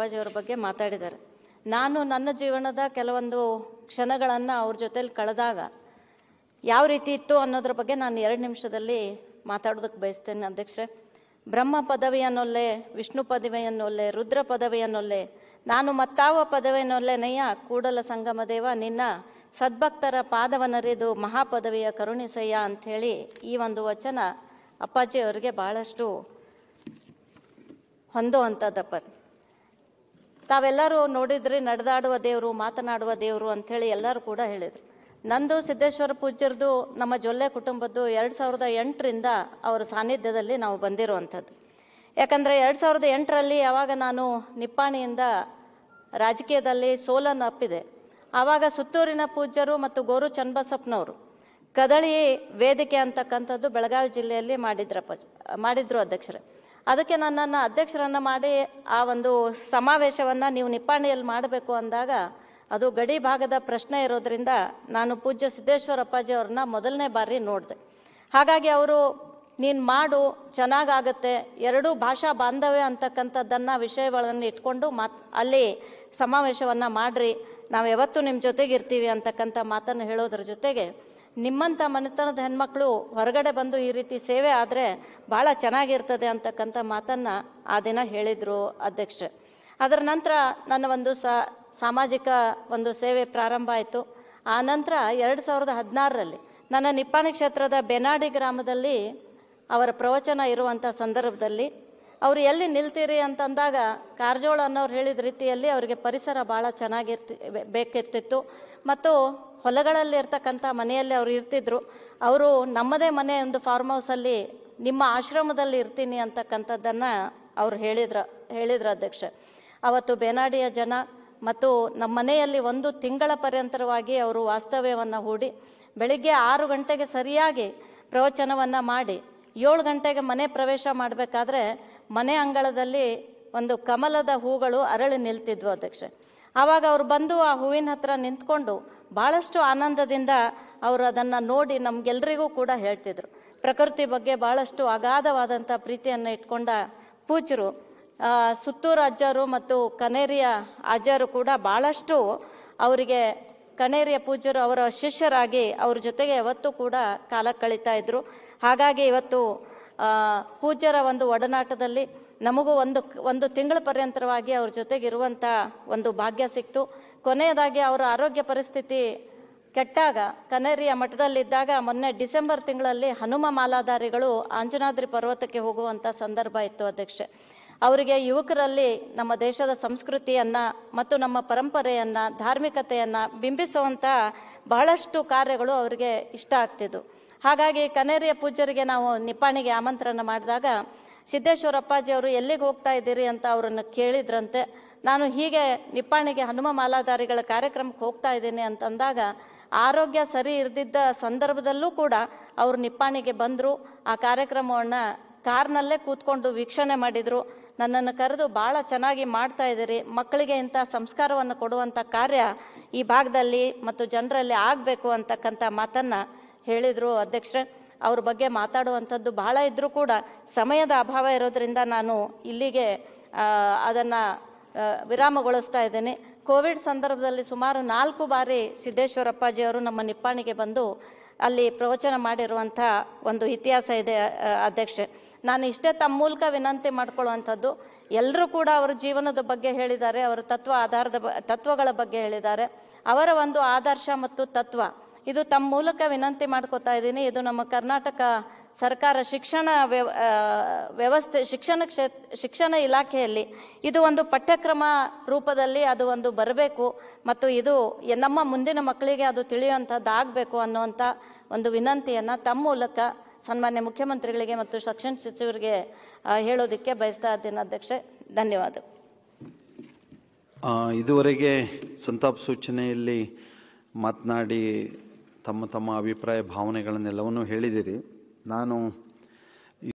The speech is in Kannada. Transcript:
ಅಪ್ಪಾಜಿಯವ್ರ ಬಗ್ಗೆ ಮಾತಾಡಿದ್ದಾರೆ ನಾನು ನನ್ನ ಜೀವನದ ಕೆಲವೊಂದು ಕ್ಷಣಗಳನ್ನು ಅವ್ರ ಜೊತೆಲಿ ಕಳೆದಾಗ ಯಾವ ರೀತಿ ಇತ್ತು ಅನ್ನೋದ್ರ ಬಗ್ಗೆ ನಾನು ಎರಡು ನಿಮಿಷದಲ್ಲಿ ಮಾತಾಡೋದಕ್ಕೆ ಬಯಸ್ತೇನೆ ಅಧ್ಯಕ್ಷರೇ ಬ್ರಹ್ಮ ಪದವಿಯನ್ನೊಲ್ಲೆ ವಿಷ್ಣು ಪದವಿಯನ್ನೊಲ್ಲೆ ರುದ್ರ ಪದವಿಯನ್ನೊಲ್ಲೆ ನಾನು ಮತ್ತಾವ ಪದವಿಯನ್ನೊಲ್ಲೆ ನಯ್ಯ ಕೂಡಲ ಸಂಗಮ ದೇವ ನಿನ್ನ ಸದ್ಭಕ್ತರ ಪಾದವನರಿದು ಮಹಾಪದವಿಯ ಕರುಣಿಸಯ್ಯ ಅಂಥೇಳಿ ಈ ಒಂದು ವಚನ ಅಪ್ಪಾಜಿಯವರಿಗೆ ಬಹಳಷ್ಟು ಹೊಂದುವಂಥದ್ದಪ್ಪ ತಾವೆಲ್ಲರೂ ನೋಡಿದ್ರಿ ನಡೆದಾಡುವ ದೇವರು ಮಾತನಾಡುವ ದೇವರು ಅಂಥೇಳಿ ಎಲ್ಲರೂ ಕೂಡ ಹೇಳಿದರು ನಂದು ಸಿದ್ದೇಶ್ವರ ಪೂಜ್ಯರದು ನಮ್ಮ ಜೊಲ್ಲೆ ಕುಟುಂಬದ್ದು ಎರಡು ಸಾವಿರದ ಎಂಟರಿಂದ ಅವರ ಸಾನ್ನಿಧ್ಯದಲ್ಲಿ ನಾವು ಬಂದಿರುವಂಥದ್ದು ಯಾಕಂದರೆ ಎರಡು ಸಾವಿರದ ಎಂಟರಲ್ಲಿ ಯಾವಾಗ ನಾನು ನಿಪ್ಪಾಣಿಯಿಂದ ರಾಜಕೀಯದಲ್ಲಿ ಸೋಲನ್ನು ಅಪ್ಪಿದೆ ಆವಾಗ ಸುತ್ತೂರಿನ ಪೂಜ್ಯರು ಮತ್ತು ಗೋರು ಚನ್ನಬಸಪ್ಪನವರು ಕದಳಿ ವೇದಿಕೆ ಅಂತಕ್ಕಂಥದ್ದು ಬೆಳಗಾವಿ ಜಿಲ್ಲೆಯಲ್ಲಿ ಮಾಡಿದ್ರಪ್ಪ ಮಾಡಿದ್ರು ಅಧ್ಯಕ್ಷರೇ ಅದಕ್ಕೆ ನನ್ನನ್ನು ಅಧ್ಯಕ್ಷರನ್ನು ಮಾಡಿ ಆ ಒಂದು ಸಮಾವೇಶವನ್ನು ನೀವು ನಿಪ್ಪಾಣಿಯಲ್ಲಿ ಮಾಡಬೇಕು ಅಂದಾಗ ಅದು ಗಡಿ ಭಾಗದ ಪ್ರಶ್ನೆ ಇರೋದರಿಂದ ನಾನು ಪೂಜ್ಯ ಸಿದ್ದೇಶ್ವರಪ್ಪಾಜಿ ಅಪ್ಪಾಜಿ ಅವ್ರನ್ನ ಮೊದಲನೇ ಬಾರಿ ನೋಡಿದೆ ಹಾಗಾಗಿ ಅವರು ನೀನು ಮಾಡು ಚೆನ್ನಾಗಾಗತ್ತೆ ಎರಡೂ ಭಾಷಾ ಬಾಂಧವ್ಯ ಅಂತಕ್ಕಂಥದ್ದನ್ನು ವಿಷಯಗಳನ್ನು ಇಟ್ಕೊಂಡು ಮಾತ್ ಅಲ್ಲಿ ಸಮಾವೇಶವನ್ನು ಮಾಡಿರಿ ನಾವು ಯಾವತ್ತೂ ನಿಮ್ಮ ಜೊತೆಗಿರ್ತೀವಿ ಅಂತಕ್ಕಂಥ ಮಾತನ್ನು ಹೇಳೋದ್ರ ಜೊತೆಗೆ ನಿಮ್ಮಂಥ ಮನೆತನದ ಹೆಣ್ಮಕ್ಳು ಹೊರಗಡೆ ಬಂದು ಈ ರೀತಿ ಸೇವೆ ಆದರೆ ಭಾಳ ಚೆನ್ನಾಗಿರ್ತದೆ ಅಂತಕ್ಕಂಥ ಮಾತನ್ನು ಆ ದಿನ ಹೇಳಿದರು ಅಧ್ಯಕ್ಷೆ ಅದರ ನಂತರ ನನ್ನ ಒಂದು ಸಾಮಾಜಿಕ ಒಂದು ಸೇವೆ ಪ್ರಾರಂಭ ಆಯಿತು ಆ ನಂತರ ಎರಡು ಸಾವಿರದ ಹದಿನಾರರಲ್ಲಿ ನನ್ನ ನಿಪ್ಪಾಣಿ ಕ್ಷೇತ್ರದ ಬೆನಾಡಿ ಗ್ರಾಮದಲ್ಲಿ ಅವರ ಪ್ರವಚನ ಇರುವಂಥ ಸಂದರ್ಭದಲ್ಲಿ ಅವರು ಎಲ್ಲಿ ನಿಲ್ತೀರಿ ಅಂತಂದಾಗ ಕಾರಜೋಳ ಅನ್ನೋರು ಹೇಳಿದ ರೀತಿಯಲ್ಲಿ ಅವರಿಗೆ ಪರಿಸರ ಭಾಳ ಚೆನ್ನಾಗಿರ್ತಿ ಬೇಕಿರ್ತಿತ್ತು ಮತ್ತು ಹೊಲಗಳಲ್ಲಿ ಇರ್ತಕ್ಕಂಥ ಮನೆಯಲ್ಲಿ ಅವರು ಇರ್ತಿದ್ರು ಅವರು ನಮ್ಮದೇ ಮನೆ ಒಂದು ಫಾರ್ಮ್ ಹೌಸಲ್ಲಿ ನಿಮ್ಮ ಆಶ್ರಮದಲ್ಲಿ ಇರ್ತೀನಿ ಅಂತಕ್ಕಂಥದ್ದನ್ನು ಅವ್ರು ಹೇಳಿದ್ರು ಹೇಳಿದ್ರು ಅಧ್ಯಕ್ಷ ಅವತ್ತು ಬೇನಾಡಿಯ ಜನ ಮತ್ತು ನಮ್ಮ ಮನೆಯಲ್ಲಿ ಒಂದು ತಿಂಗಳ ಪರ್ಯಂತರವಾಗಿ ಅವರು ವಾಸ್ತವ್ಯವನ್ನು ಹೂಡಿ ಬೆಳಿಗ್ಗೆ ಆರು ಗಂಟೆಗೆ ಸರಿಯಾಗಿ ಪ್ರವಚನವನ್ನು ಮಾಡಿ ಏಳು ಗಂಟೆಗೆ ಮನೆ ಪ್ರವೇಶ ಮಾಡಬೇಕಾದ್ರೆ ಮನೆ ಅಂಗಳದಲ್ಲಿ ಒಂದು ಕಮಲದ ಹೂಗಳು ಅರಳಿ ನಿಲ್ತಿದ್ವು ಅಧ್ಯಕ್ಷೆ ಆವಾಗ ಅವ್ರು ಬಂದು ಆ ಹೂವಿನ ಹತ್ರ ನಿಂತ್ಕೊಂಡು ಭಾಳಷ್ಟು ಆನಂದದಿಂದ ಅವರು ಅದನ್ನು ನೋಡಿ ನಮಗೆಲ್ಲರಿಗೂ ಕೂಡ ಹೇಳ್ತಿದ್ರು ಪ್ರಕೃತಿ ಬಗ್ಗೆ ಭಾಳಷ್ಟು ಅಗಾಧವಾದಂಥ ಪ್ರೀತಿಯನ್ನು ಇಟ್ಕೊಂಡ ಪೂಜರು ಸುತ್ತೂರು ಅಜ್ಜರು ಮತ್ತು ಕನೇರಿಯ ಅಜ್ಜರು ಕೂಡ ಭಾಳಷ್ಟು ಅವರಿಗೆ ಕಣೇರಿಯ ಪೂಜ್ಯರು ಅವರ ಶಿಷ್ಯರಾಗಿ ಅವ್ರ ಜೊತೆಗೆ ಯಾವತ್ತೂ ಕೂಡ ಕಾಲ ಕಳೀತಾ ಇದ್ದರು ಹಾಗಾಗಿ ಇವತ್ತು ಪೂಜ್ಯರ ಒಂದು ಒಡನಾಟದಲ್ಲಿ ನಮಗೂ ಒಂದು ಒಂದು ತಿಂಗಳ ಪರ್ಯಂತರವಾಗಿ ಅವ್ರ ಜೊತೆಗಿರುವಂಥ ಒಂದು ಭಾಗ್ಯ ಸಿಕ್ತು ಕೊನೆಯದಾಗಿ ಅವರ ಆರೋಗ್ಯ ಪರಿಸ್ಥಿತಿ ಕೆಟ್ಟಾಗ ಕನೇರಿಯ ಮಠದಲ್ಲಿದ್ದಾಗ ಮೊನ್ನೆ ಡಿಸೆಂಬರ್ ತಿಂಗಳಲ್ಲಿ ಹನುಮ ಮಾಲಾಧಾರಿಗಳು ಆಂಜನಾದ್ರಿ ಪರ್ವತಕ್ಕೆ ಹೋಗುವಂಥ ಸಂದರ್ಭ ಇತ್ತು ಅಧ್ಯಕ್ಷೆ ಅವರಿಗೆ ಯುವಕರಲ್ಲಿ ನಮ್ಮ ದೇಶದ ಸಂಸ್ಕೃತಿಯನ್ನು ಮತ್ತು ನಮ್ಮ ಪರಂಪರೆಯನ್ನು ಧಾರ್ಮಿಕತೆಯನ್ನು ಬಿಂಬಿಸುವಂಥ ಬಹಳಷ್ಟು ಕಾರ್ಯಗಳು ಅವರಿಗೆ ಇಷ್ಟ ಆಗ್ತಿದ್ದು ಹಾಗಾಗಿ ಕನೇರಿಯ ಪೂಜ್ಯರಿಗೆ ನಾವು ನಿಪ್ಪಾಣಿಗೆ ಆಮಂತ್ರಣ ಮಾಡಿದಾಗ ಸಿದ್ದೇಶ್ವರ ಅಪ್ಪಾಜಿ ಅವರು ಎಲ್ಲಿಗೆ ಹೋಗ್ತಾ ಇದ್ದೀರಿ ಅಂತ ಅವರನ್ನು ಕೇಳಿದ್ರಂತೆ ನಾನು ಹೀಗೆ ನಿಪ್ಪಾಣಿಗೆ ಹನುಮ ಮಾಲಾಧಾರಿಗಳ ಕಾರ್ಯಕ್ರಮಕ್ಕೆ ಹೋಗ್ತಾ ಇದ್ದೀನಿ ಅಂತಂದಾಗ ಆರೋಗ್ಯ ಸರಿ ಇರದಿದ್ದ ಸಂದರ್ಭದಲ್ಲೂ ಕೂಡ ಅವರು ನಿಪ್ಪಾಣಿಗೆ ಬಂದರು ಆ ಕಾರ್ಯಕ್ರಮವನ್ನು ಕಾರ್ನಲ್ಲೇ ಕೂತ್ಕೊಂಡು ವೀಕ್ಷಣೆ ಮಾಡಿದರು ನನ್ನನ್ನು ಕರೆದು ಭಾಳ ಚೆನ್ನಾಗಿ ಮಾಡ್ತಾ ಇದ್ದೀರಿ ಮಕ್ಕಳಿಗೆ ಇಂಥ ಸಂಸ್ಕಾರವನ್ನು ಕೊಡುವಂಥ ಕಾರ್ಯ ಈ ಭಾಗದಲ್ಲಿ ಮತ್ತು ಜನರಲ್ಲಿ ಆಗಬೇಕು ಅಂತಕ್ಕಂಥ ಮಾತನ್ನು ಹೇಳಿದರು ಅಧ್ಯಕ್ಷರೇ ಅವ್ರ ಬಗ್ಗೆ ಮಾತಾಡುವಂಥದ್ದು ಬಹಳ ಇದ್ದರೂ ಕೂಡ ಸಮಯದ ಅಭಾವ ಇರೋದರಿಂದ ನಾನು ಇಲ್ಲಿಗೆ ಅದನ್ನು ವಿರಾಮಗೊಳಿಸ್ತಾ ಇದ್ದೇನೆ ಕೋವಿಡ್ ಸಂದರ್ಭದಲ್ಲಿ ಸುಮಾರು ನಾಲ್ಕು ಬಾರಿ ಸಿದ್ದೇಶ್ವರಪ್ಪಾಜಿಯವರು ನಮ್ಮ ನಿಪ್ಪಾಣಿಗೆ ಬಂದು ಅಲ್ಲಿ ಪ್ರವಚನ ಮಾಡಿರುವಂಥ ಒಂದು ಇತಿಹಾಸ ಇದೆ ಅಧ್ಯಕ್ಷೆ ನಾನು ಇಷ್ಟೇ ತಮ್ಮ ಮೂಲಕ ವಿನಂತಿ ಮಾಡ್ಕೊಳ್ಳುವಂಥದ್ದು ಎಲ್ಲರೂ ಕೂಡ ಅವರ ಜೀವನದ ಬಗ್ಗೆ ಹೇಳಿದ್ದಾರೆ ಅವರ ತತ್ವ ಆಧಾರದ ಬ ತತ್ವಗಳ ಬಗ್ಗೆ ಹೇಳಿದ್ದಾರೆ ಅವರ ಒಂದು ಆದರ್ಶ ಮತ್ತು ತತ್ವ ಇದು ತಮ್ಮ ಮೂಲಕ ವಿನಂತಿ ಮಾಡ್ಕೋತಾ ಇದ್ದೀನಿ ಇದು ನಮ್ಮ ಕರ್ನಾಟಕ ಸರ್ಕಾರ ಶಿಕ್ಷಣ ವ್ಯವ ವ್ಯವಸ್ಥೆ ಶಿಕ್ಷಣ ಕ್ಷೇ ಶಿಕ್ಷಣ ಇಲಾಖೆಯಲ್ಲಿ ಇದು ಒಂದು ಪಠ್ಯಕ್ರಮ ರೂಪದಲ್ಲಿ ಅದು ಒಂದು ಬರಬೇಕು ಮತ್ತು ಇದು ನಮ್ಮ ಮುಂದಿನ ಮಕ್ಕಳಿಗೆ ಅದು ತಿಳಿಯುವಂಥದ್ದಾಗಬೇಕು ಅನ್ನುವಂಥ ಒಂದು ವಿನಂತಿಯನ್ನು ತಮ್ಮ ಮೂಲಕ ಸನ್ಮಾನ್ಯ ಮುಖ್ಯಮಂತ್ರಿಗಳಿಗೆ ಮತ್ತು ಶಿಕ್ಷಣ ಸಚಿವರಿಗೆ ಹೇಳೋದಕ್ಕೆ ಬಯಸ್ತಾ ಇದ್ದೀನಿ ಅಧ್ಯಕ್ಷೆ ಧನ್ಯವಾದ ಇದುವರೆಗೆ ಸಂತಾಪ ಸೂಚನೆಯಲ್ಲಿ ಮಾತನಾಡಿ ತಮ್ಮ ತಮ್ಮ ಅಭಿಪ್ರಾಯ ಭಾವನೆಗಳನ್ನೆಲ್ಲವನ್ನೂ ಹೇಳಿದಿರಿ ನಾನು